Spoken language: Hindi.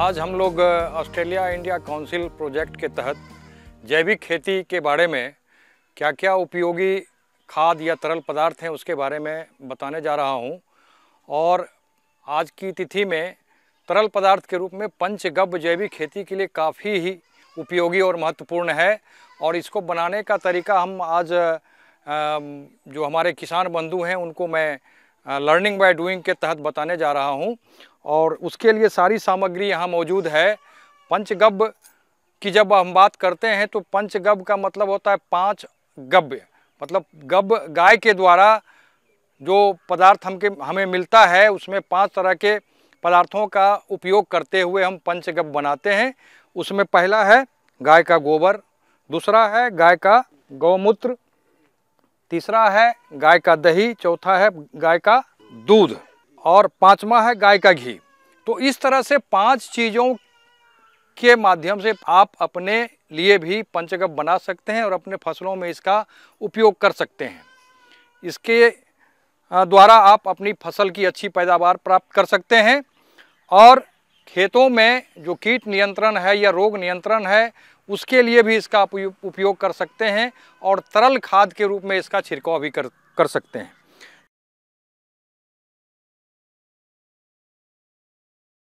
आज हम लोग ऑस्ट्रेलिया इंडिया काउंसिल प्रोजेक्ट के तहत जैविक खेती के बारे में क्या क्या उपयोगी खाद या तरल पदार्थ हैं उसके बारे में बताने जा रहा हूं और आज की तिथि में तरल पदार्थ के रूप में पंचगव्य जैविक खेती के लिए काफ़ी ही उपयोगी और महत्वपूर्ण है और इसको बनाने का तरीका हम आज जो हमारे किसान बंधु हैं उनको मैं लर्निंग बाय डूइंग के तहत बताने जा रहा हूँ और उसके लिए सारी सामग्री यहाँ मौजूद है पंचगव्य की जब हम बात करते हैं तो पंचगव्य का मतलब होता है पांच गव्य मतलब गब गाय के द्वारा जो पदार्थ हमके हमें मिलता है उसमें पांच तरह के पदार्थों का उपयोग करते हुए हम पंचगव्य बनाते हैं उसमें पहला है गाय का गोबर दूसरा है गाय का गौमूत्र तीसरा है गाय का दही चौथा है गाय का दूध और पांचवा है गाय का घी तो इस तरह से पांच चीज़ों के माध्यम से आप अपने लिए भी पंचगव बना सकते हैं और अपने फसलों में इसका उपयोग कर सकते हैं इसके द्वारा आप अपनी फसल की अच्छी पैदावार प्राप्त कर सकते हैं और खेतों में जो कीट नियंत्रण है या रोग नियंत्रण है उसके लिए भी इसका उपयोग कर सकते हैं और तरल खाद के रूप में इसका छिड़काव भी कर कर सकते हैं